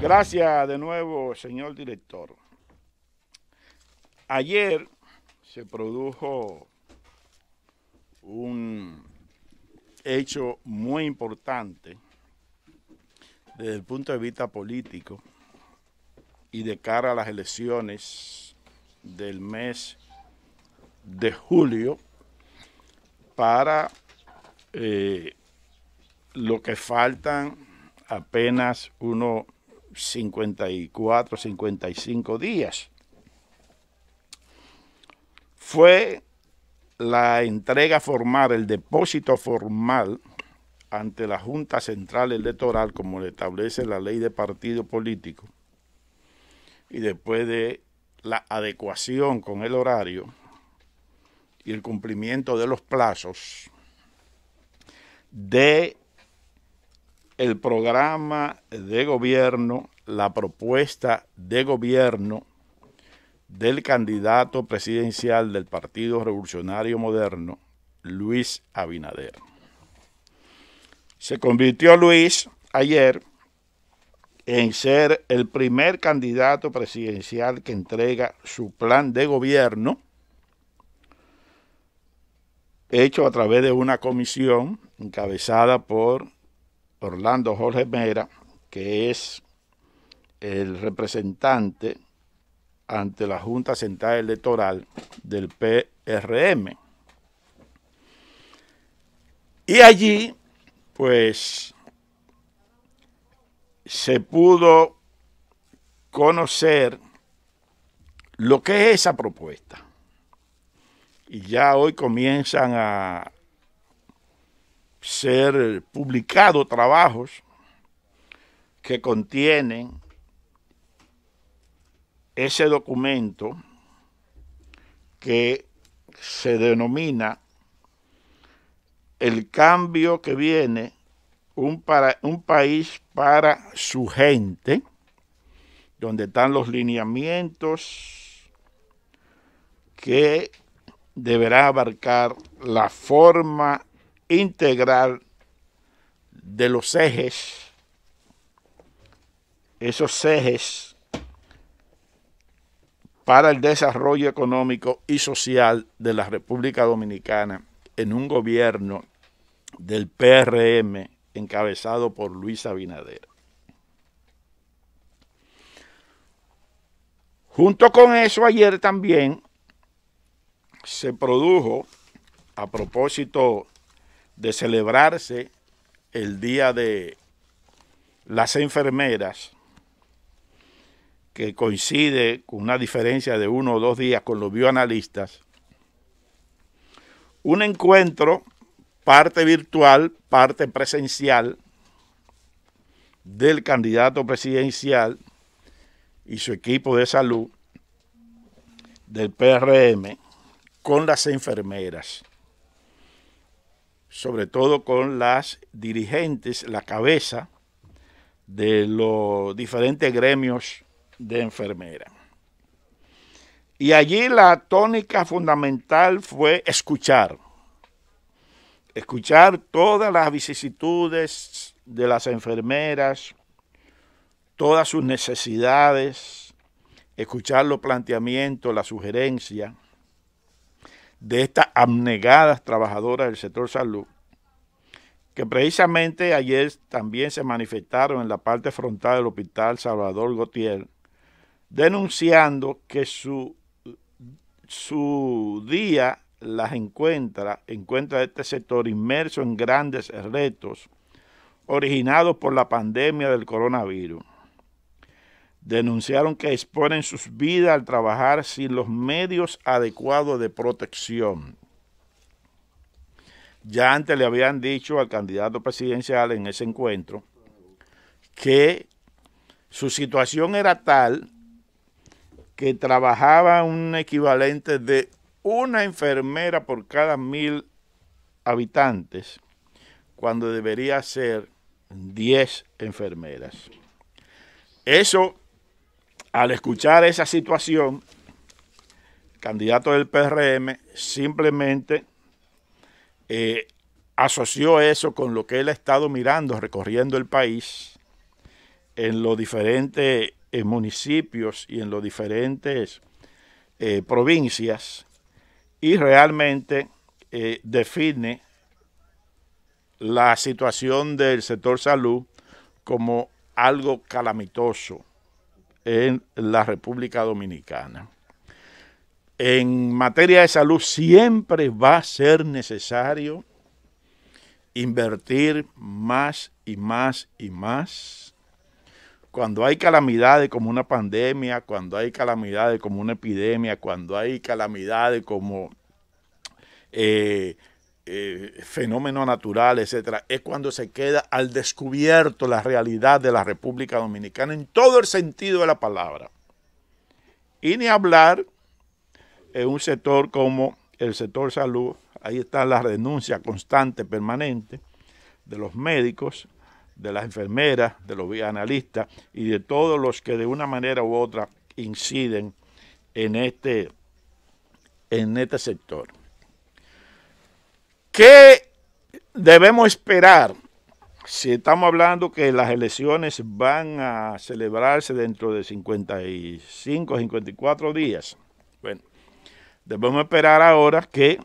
Gracias de nuevo, señor director. Ayer se produjo un hecho muy importante desde el punto de vista político y de cara a las elecciones del mes de julio para eh, lo que faltan apenas unos 54, 55 días. Fue la entrega formal, el depósito formal ante la Junta Central Electoral, como le establece la ley de partido político, y después de la adecuación con el horario y el cumplimiento de los plazos de el programa de gobierno, la propuesta de gobierno del candidato presidencial del Partido Revolucionario Moderno, Luis Abinader. Se convirtió Luis ayer en ser el primer candidato presidencial que entrega su plan de gobierno, hecho a través de una comisión encabezada por Orlando Jorge Mera, que es el representante ante la Junta Central Electoral del PRM. Y allí, pues, se pudo conocer lo que es esa propuesta. Y ya hoy comienzan a, ser eh, publicados trabajos que contienen ese documento que se denomina el cambio que viene un, para, un país para su gente, donde están los lineamientos que deberá abarcar la forma integral de los ejes, esos ejes para el desarrollo económico y social de la República Dominicana en un gobierno del PRM encabezado por Luis Abinader. Junto con eso, ayer también se produjo, a propósito de celebrarse el Día de las Enfermeras, que coincide con una diferencia de uno o dos días con los bioanalistas, un encuentro, parte virtual, parte presencial, del candidato presidencial y su equipo de salud del PRM con las enfermeras sobre todo con las dirigentes, la cabeza de los diferentes gremios de enfermera. Y allí la tónica fundamental fue escuchar, escuchar todas las vicisitudes de las enfermeras, todas sus necesidades, escuchar los planteamientos, las sugerencias de estas abnegadas trabajadoras del sector salud, que precisamente ayer también se manifestaron en la parte frontal del Hospital Salvador Gautier, denunciando que su, su día las encuentra, encuentra este sector inmerso en grandes retos originados por la pandemia del coronavirus denunciaron que exponen sus vidas al trabajar sin los medios adecuados de protección. Ya antes le habían dicho al candidato presidencial en ese encuentro que su situación era tal que trabajaba un equivalente de una enfermera por cada mil habitantes, cuando debería ser 10 enfermeras. Eso al escuchar esa situación, el candidato del PRM simplemente eh, asoció eso con lo que él ha estado mirando, recorriendo el país, en los diferentes eh, municipios y en los diferentes eh, provincias, y realmente define la situación del sector salud como algo calamitoso en la República Dominicana. En materia de salud siempre va a ser necesario invertir más y más y más. Cuando hay calamidades como una pandemia, cuando hay calamidades como una epidemia, cuando hay calamidades como eh, eh, fenómeno natural, etcétera, es cuando se queda al descubierto la realidad de la República Dominicana en todo el sentido de la palabra. Y ni hablar en un sector como el sector salud, ahí está la renuncia constante, permanente, de los médicos, de las enfermeras, de los analistas y de todos los que de una manera u otra inciden en este, en este sector. ¿Qué debemos esperar si estamos hablando que las elecciones van a celebrarse dentro de 55, 54 días? Bueno, debemos esperar ahora que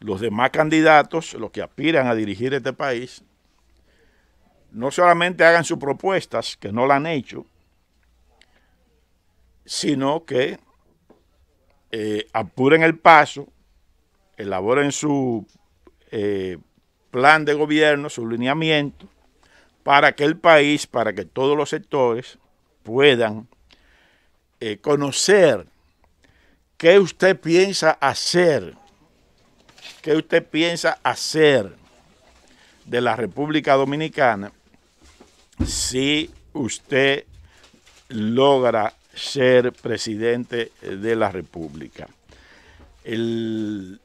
los demás candidatos, los que aspiran a dirigir este país, no solamente hagan sus propuestas, que no la han hecho, sino que eh, apuren el paso elaboren su eh, plan de gobierno, su lineamiento, para que el país, para que todos los sectores puedan eh, conocer qué usted piensa hacer, qué usted piensa hacer de la República Dominicana si usted logra ser presidente de la República. El,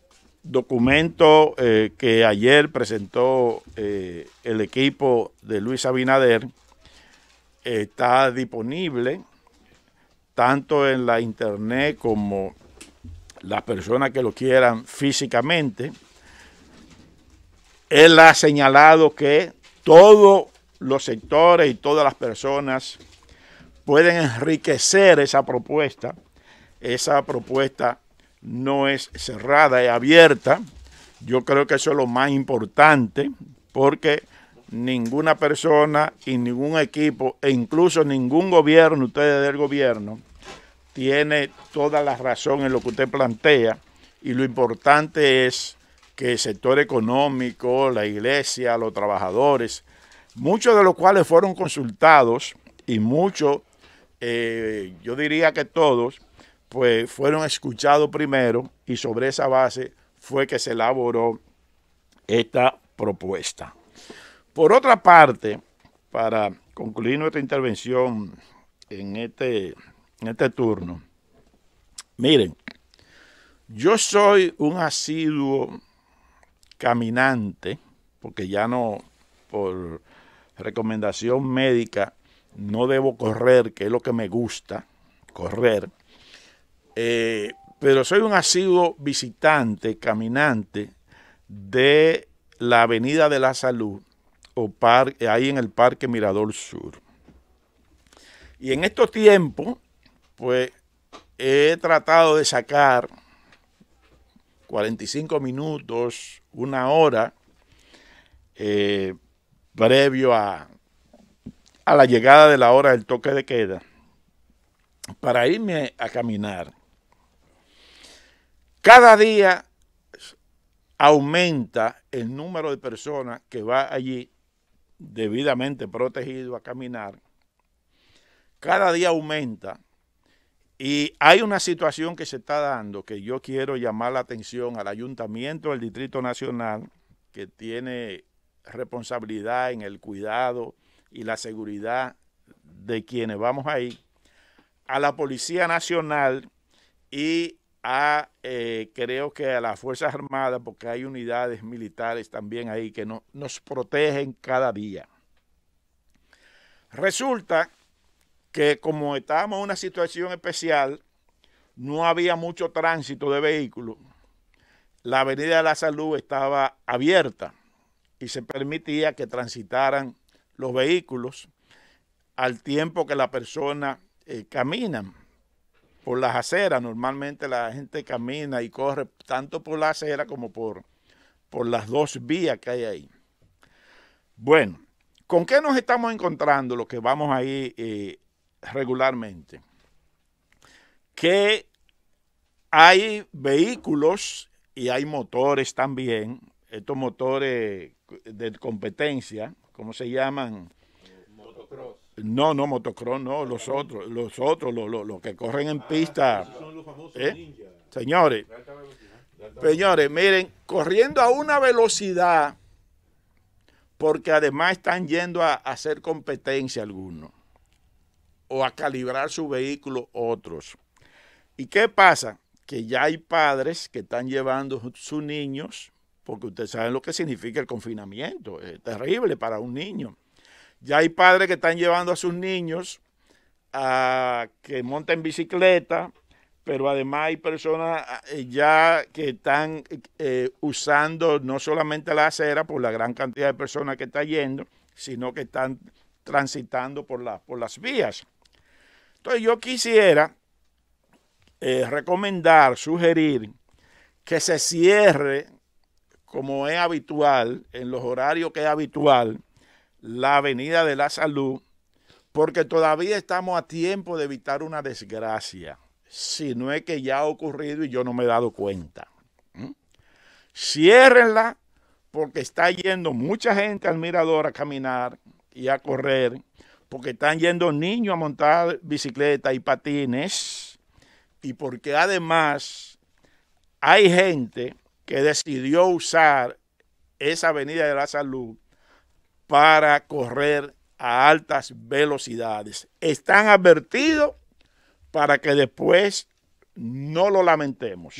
documento eh, que ayer presentó eh, el equipo de Luis Abinader está disponible tanto en la internet como las personas que lo quieran físicamente. Él ha señalado que todos los sectores y todas las personas pueden enriquecer esa propuesta. Esa propuesta no es cerrada, es abierta. Yo creo que eso es lo más importante porque ninguna persona y ningún equipo e incluso ningún gobierno, ustedes del gobierno, tiene toda la razón en lo que usted plantea y lo importante es que el sector económico, la iglesia, los trabajadores, muchos de los cuales fueron consultados y muchos, eh, yo diría que todos, pues fueron escuchados primero y sobre esa base fue que se elaboró esta propuesta. Por otra parte, para concluir nuestra intervención en este, este turno, miren, yo soy un asiduo caminante, porque ya no, por recomendación médica, no debo correr, que es lo que me gusta, correr. Eh, pero soy un asiduo visitante, caminante de la Avenida de la Salud, o ahí en el Parque Mirador Sur. Y en estos tiempos, pues he tratado de sacar 45 minutos, una hora, eh, previo a la llegada de la hora del toque de queda, para irme a caminar cada día aumenta el número de personas que va allí debidamente protegido a caminar. Cada día aumenta y hay una situación que se está dando que yo quiero llamar la atención al ayuntamiento del Distrito Nacional que tiene responsabilidad en el cuidado y la seguridad de quienes vamos ahí, a la Policía Nacional y eh, creo que a las Fuerzas Armadas, porque hay unidades militares también ahí que nos protegen cada día. Resulta que como estábamos en una situación especial, no había mucho tránsito de vehículos, la Avenida de la Salud estaba abierta y se permitía que transitaran los vehículos al tiempo que la persona caminan eh, camina por las aceras. Normalmente la gente camina y corre tanto por la acera como por, por las dos vías que hay ahí. Bueno, ¿con qué nos estamos encontrando los que vamos ahí eh, regularmente? Que hay vehículos y hay motores también, estos motores de competencia, ¿cómo se llaman? No, no, motocross no, los otros, los otros, los, que corren en ah, pista. son los famosos ¿Eh? Señores, señores, miren, corriendo a una velocidad, porque además están yendo a, a hacer competencia algunos, o a calibrar su vehículo otros. ¿Y qué pasa? Que ya hay padres que están llevando sus niños, porque ustedes saben lo que significa el confinamiento, es terrible para un niño ya hay padres que están llevando a sus niños a que monten bicicleta, pero además hay personas ah, eh, ya que están eh, usando no solamente la acera por la gran cantidad de personas que está yendo, sino que están transitando por, por las vías. Entonces yo quisiera eh, recomendar, sugerir que se cierre, como es habitual, en los horarios que es habitual, la Avenida de la Salud, porque todavía estamos a tiempo de evitar una desgracia, si no es que ya ha ocurrido y yo no me he dado cuenta. cierrenla ¿Mm? Ciérrenla porque está yendo mucha gente al mirador a caminar y a correr, porque están yendo niños a montar bicicleta y patines, y porque además hay gente que decidió usar esa avenida de la salud para correr a altas velocidades. Están advertidos para que después no lo lamentemos.